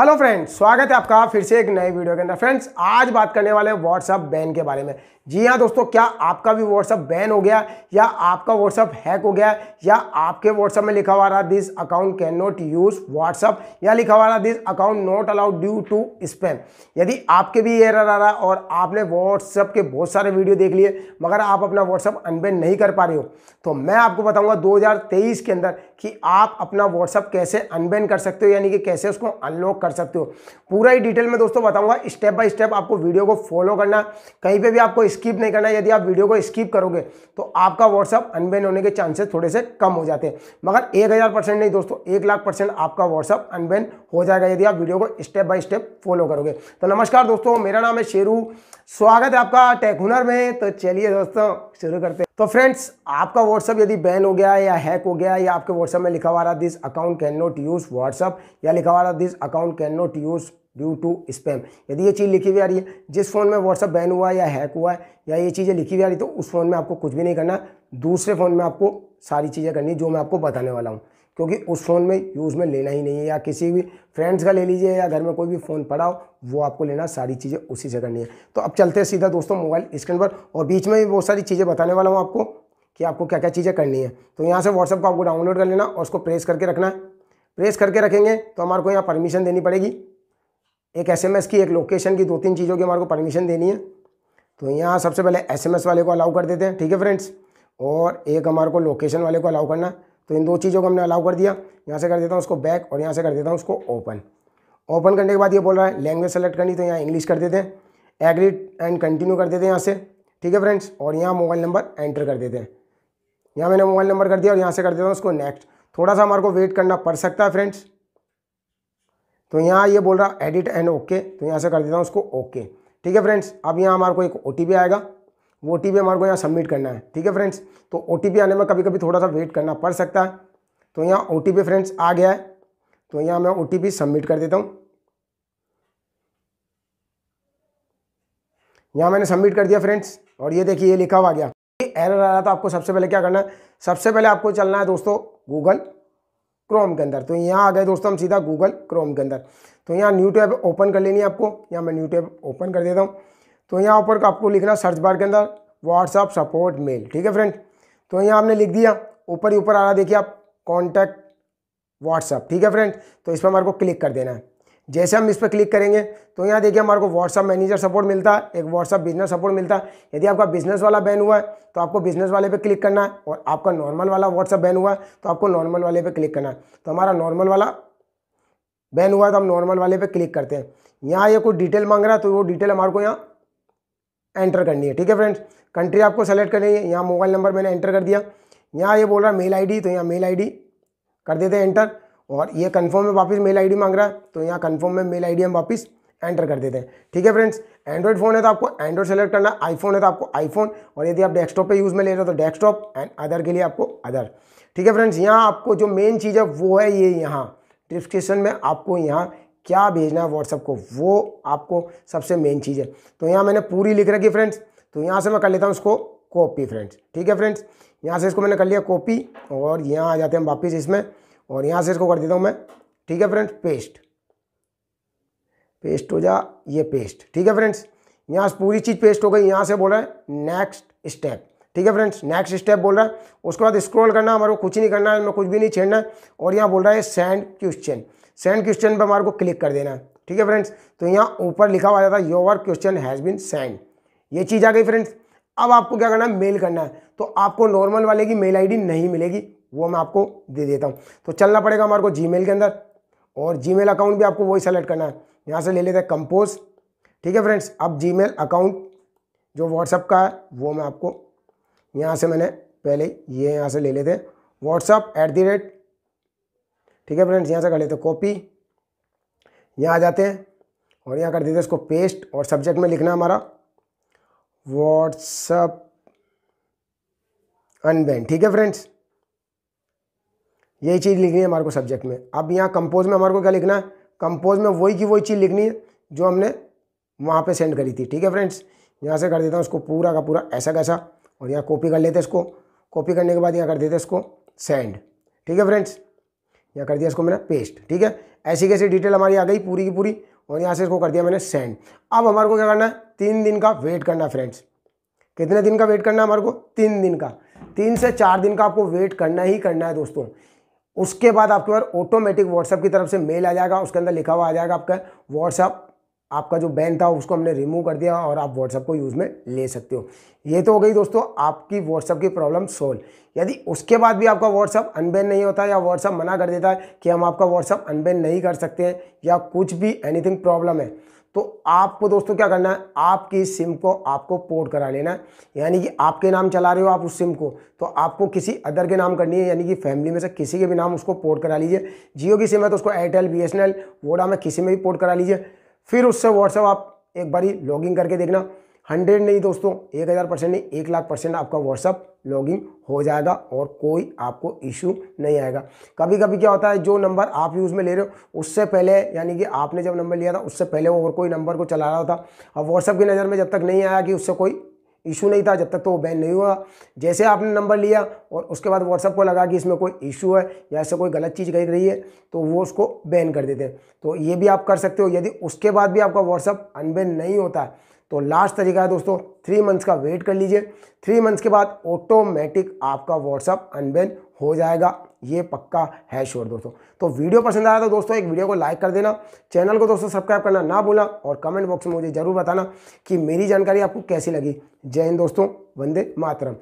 hello friends स्वागत है आपका फिर से एक नए वीडियो के अंदर फ्रेंड्स आज बात करने वाले हैं व्हाट्सअप बैन के बारे में जी हाँ दोस्तों क्या आपका भी व्हाट्सअप बैन हो गया या आपका व्हाट्सअप हैक हो गया या आपके व्हाट्सअप में लिखा हुआ रहा this account can not use WhatsApp या लिखा हुआ रहा this account not allowed due to spam यदि आपके भी एरर आ रहा और आपने व्हाट्सअप के बहुत सारे वीडियो देख लिए मगर आप अपना व्हाट्सअप अनबैन नहीं कर पा रहे हो तो मैं आपको बताऊँगा दो के अंदर कि आप अपना व्हाट्सअप कैसे अनबैन कर सकते हो यानी कि कैसे उसको अनलॉक कर कर सकते हो पूरा ही डिटेल में दोस्तों बताऊंगा स्टेप बाय स्टेप आपको वीडियो को फॉलो करना कहीं पे भी आपको स्किप नहीं करना यदि आप वीडियो को स्किप करोगे तो आपका व्हाट्सअप अनबैन होने के चांसेस थोड़े से कम हो जाते हैं मगर एक हज़ार परसेंट नहीं दोस्तों एक लाख परसेंट आपका व्हाट्सअप अनबैन हो जाएगा यदि आप वीडियो को स्टेप बाय स्टेप फॉलो करोगे तो नमस्कार दोस्तों मेरा नाम है शेरू स्वागत है आपका टेक हुनर में तो चलिए दोस्तों शुरू करते हैं तो फ्रेंड्स आपका व्हाट्सअप यदि बैन हो गया या हैक हो गया या आपके व्हाट्सअप में लिखा हुआ रहा this account can not use WhatsApp या लिखा हुआ रहा this account can not use due to spam यदि ये चीज़ लिखी हुई आ रही है जिस फ़ोन में व्हाट्सअप बैन हुआ या हैक हुआ है या ये चीज़ें लिखी हुई आ रही तो उस फ़ोन में आपको कुछ भी नहीं करना दूसरे फ़ोन में आपको सारी चीज़ें करनी जो मैं आपको बताने वाला हूँ क्योंकि उस फ़ोन में यूज़ में लेना ही नहीं है या किसी भी फ्रेंड्स का ले लीजिए या घर में कोई भी फ़ोन पड़ा हो वो आपको लेना सारी चीज़ें उसी से करनी है तो अब चलते हैं सीधा दोस्तों मोबाइल स्क्रीन पर और बीच में भी बहुत सारी चीज़ें बताने वाला हूँ आपको कि आपको क्या क्या चीज़ें करनी है तो यहाँ से व्हाट्सअप को आपको डाउनलोड कर लेना और उसको प्रेस करके रखना है प्रेस करके रखेंगे तो हमारे को यहाँ परमिशन देनी पड़ेगी एक एस की एक लोकेशन की दो तीन चीज़ों की हमारे को परमिशन देनी है तो यहाँ सबसे पहले एस वाले को अलाउ कर देते हैं ठीक है फ्रेंड्स और एक हमारे को लोकेशन वाले को अलाउ करना है तो इन दो चीज़ों को हमने अलाउ कर दिया यहाँ से कर देता हूँ उसको बैक और यहाँ से कर देता हूँ उसको ओपन ओपन करने के बाद ये बोल रहा है लैंग्वेज सेलेक्ट करनी तो यहाँ इंग्लिश कर देते हैं एग्री एंड कंटिन्यू कर देते हैं यहाँ से ठीक है फ्रेंड्स और यहाँ मोबाइल नंबर एंटर कर देते हैं यहाँ मैंने मोबाइल नंबर कर दिया और यहाँ से कर देता हूँ उसको नेक्स्ट थोड़ा सा हमारे को वेट करना पड़ सकता है फ्रेंड्स तो यहाँ ये बोल रहा एडिट एंड ओके तो यहाँ से कर देता हूँ उसको ओके ठीक है फ्रेंड्स अब यहाँ हमारे को एक ओ आएगा वो ओ हमारे को यहाँ सबमिट करना है ठीक है फ्रेंड्स तो ओ आने में कभी कभी थोड़ा सा वेट करना पड़ सकता है तो यहाँ ओ फ्रेंड्स आ गया है तो यहाँ मैं ओ सबमिट कर देता हूँ यहाँ मैंने सबमिट कर दिया फ्रेंड्स और ये देखिए ये लिखा हुआ गया एरर आ रहा था आपको सबसे पहले क्या करना है सबसे पहले आपको चलना है दोस्तों गूगल क्रोम के अंदर तो यहाँ आ गए दोस्तों हम सीधा गूगल क्रोम के अंदर तो यहाँ न्यू टैब ओपन कर लेनी है आपको यहाँ मैं न्यू टैब ओपन कर देता हूँ तो यहाँ का आपको लिखना सर्च बार के अंदर व्हाट्सअप सपोर्ट मेल ठीक है फ्रेंड तो यहाँ आपने लिख दिया ऊपर ही ऊपर आ रहा देखिए आप कॉन्टैक्ट व्हाट्सअप ठीक है फ्रेंड तो इस पर हमारे को क्लिक कर देना है जैसे हम इस पर क्लिक करेंगे तो यहाँ देखिए हमारे को व्हाट्सअप मैनेजर सपोर्ट मिलता है एक व्हाट्सअप बिजनेस सपोर्ट मिलता है यदि आपका बिजनेस वाला बैन हुआ है तो आपको बिजनेस वाले पे क्लिक करना है और आपका नॉर्मल वाला व्हाट्सअप बैन हुआ है तो आपको नॉर्मल वाले पे क्लिक करना है तो हमारा नॉर्मल वाला बैन हुआ है तो हम नॉर्मल वाले पर क्लिक करते हैं यहाँ ये कोई डिटेल मांग रहा है तो वो डिटेल हमारे को यहाँ एंटर करनी है ठीक है फ्रेंड्स कंट्री आपको सेलेक्ट करनी है यहाँ मोबाइल नंबर मैंने एंटर कर दिया यहाँ ये बोल रहा है मेल आईडी तो यहाँ मेल आईडी कर देते हैं एंटर और ये कंफर्म में वापस मेल आईडी मांग रहा है तो यहाँ कंफर्म में मेल आईडी हम वापस एंटर कर देते हैं ठीक है फ्रेंड्स एंड्रॉइड फ़ोन है तो आपको एंड्रॉइड सेलेक्ट करना है आईफोन है तो आपको आईफोन और यदि आप डेस्कटॉप पर यूज़ में ले रहे हो तो डेस्कटॉप एंड अदर के लिए आपको अदर ठीक है फ्रेंड्स यहाँ आपको जो मेन चीज़ है वो है ये यहाँ डिस्क्रिप्शन में आपको यहाँ क्या भेजना है व्हाट्सएप को वो आपको सबसे मेन चीज़ है तो यहाँ मैंने पूरी लिख रखी फ्रेंड्स तो यहाँ से मैं कर लेता हूँ उसको कॉपी फ्रेंड्स ठीक है फ्रेंड्स यहाँ से इसको मैंने कर लिया कॉपी और यहाँ आ जाते हैं वापिस वापस इसमें और यहाँ से इसको कर देता हूँ मैं ठीक है फ्रेंड्स पेस्ट पेस्ट हो जा ये पेस्ट ठीक है फ्रेंड्स यहाँ से पूरी चीज़ पेस्ट हो गई यहाँ से बोल रहा है नेक्स्ट स्टेप ठीक है फ्रेंड्स नेक्स्ट स्टेप बोल रहा है उसके बाद स्क्रॉल करना हमारे को कुछ नहीं करना है हमें कुछ भी नहीं छेड़ना है और यहाँ बोल रहा है सेंड क्वेश्चन सेंड क्वेश्चन पर हमारे को क्लिक कर देना है ठीक है फ्रेंड्स तो यहाँ ऊपर लिखा हुआ जाता है your question has been send ये चीज़ आ गई फ्रेंड्स अब आपको क्या करना है मेल करना है तो आपको नॉर्मल वाले की मेल आईडी नहीं मिलेगी वो मैं आपको दे देता हूँ तो चलना पड़ेगा हमारे को जीमेल के अंदर और जीमेल अकाउंट भी आपको वही सेलेक्ट करना है यहाँ से ले लेते हैं कंपोज ठीक है फ्रेंड्स अब जीमेल अकाउंट जो व्हाट्सअप का है वो मैं आपको यहाँ से मैंने पहले ये यहाँ से ले लेते हैं व्हाट्सअप एट दी रेट ठीक है फ्रेंड्स यहाँ से कर लेते हैं कॉपी यहाँ आ जाते हैं और यहाँ कर देते हैं इसको पेस्ट और सब्जेक्ट में लिखना हमारा व्हाट्सअप अनबैंड ठीक है फ्रेंड्स यही चीज़ लिखनी है हमारे को सब्जेक्ट में अब यहाँ कंपोज में हमारे को क्या लिखना है कंपोज में वही की वही चीज़ लिखनी है जो हमने वहाँ पे सेंड करी थी ठीक है फ्रेंड्स यहाँ से कर देता हूँ उसको पूरा का पूरा ऐसा कैसा और यहाँ कॉपी कर लेते हैं इसको कॉपी करने के बाद यहाँ कर देते हैं इसको सेंड ठीक है फ्रेंड्स यहाँ कर दिया इसको मैंने पेस्ट ठीक है ऐसी कैसी डिटेल हमारी आ गई पूरी की पूरी और यहाँ से इसको कर दिया मैंने सेंड अब हमारे को क्या करना है तीन दिन का वेट करना है फ्रेंड्स कितने दिन का वेट करना है हमारे को तीन दिन का तीन से चार दिन का आपको वेट करना ही करना है दोस्तों उसके बाद आपके पास ऑटोमेटिक व्हाट्सअप की तरफ से मेल आ जाएगा उसके अंदर लिखा हुआ आ जाएगा आपका व्हाट्सअप आपका जो बैन था उसको हमने रिमूव कर दिया और आप व्हाट्सअप को यूज़ में ले सकते हो ये तो हो गई दोस्तों आपकी व्हाट्सअप की प्रॉब्लम सोल्व यदि उसके बाद भी आपका व्हाट्सअप अनबैन नहीं होता या व्हाट्सअप मना कर देता है कि हम आपका व्हाट्सअप अनबैन नहीं कर सकते हैं या कुछ भी एनीथिंग प्रॉब्लम है तो आपको दोस्तों क्या करना है आपकी सिम को आपको पोर्ट करा लेना है यानी कि आपके नाम चला रहे हो आप उस सिम को तो आपको किसी अदर के नाम करनी है यानी कि फैमिली में से किसी के भी नाम उसको पोर्ट करा लीजिए जियो की सिम है तो उसको Airtel B S N L Voda में किसी में भी पोर्ट करा लीजिए फिर उससे व्हाट्सएप आप एक बारी लॉगिंग करके देखना हंड्रेड नहीं दोस्तों एक हज़ार परसेंट नहीं एक लाख परसेंट आपका व्हाट्सअप लॉगिंग हो जाएगा और कोई आपको इशू नहीं आएगा कभी कभी क्या होता है जो नंबर आप यूज़ में ले रहे हो उससे पहले यानी कि आपने जब नंबर लिया था उससे पहले वो और कोई नंबर को चला रहा था अब व्हाट्सअप की नज़र में जब तक नहीं आया कि उससे कोई इशू नहीं था जब तक तो वो बैन नहीं हुआ जैसे आपने नंबर लिया और उसके बाद व्हाट्सअप को लगा कि इसमें कोई इशू है या ऐसे कोई गलत चीज़ खरीद रही है तो वो उसको बैन कर देते हैं तो ये भी आप कर सकते हो यदि उसके बाद भी आपका व्हाट्सअप अनबैन नहीं होता है तो लास्ट तरीका है दोस्तों थ्री मंथ्स का वेट कर लीजिए थ्री मंथ्स के बाद ऑटोमेटिक आपका व्हाट्सअप अनबैन हो जाएगा ये पक्का है श्योर दोस्तों तो वीडियो पसंद आया तो दोस्तों एक वीडियो को लाइक कर देना चैनल को दोस्तों सब्सक्राइब करना ना भूलना और कमेंट बॉक्स में मुझे ज़रूर बताना कि मेरी जानकारी आपको कैसी लगी जय हिंद दोस्तों वंदे मातरम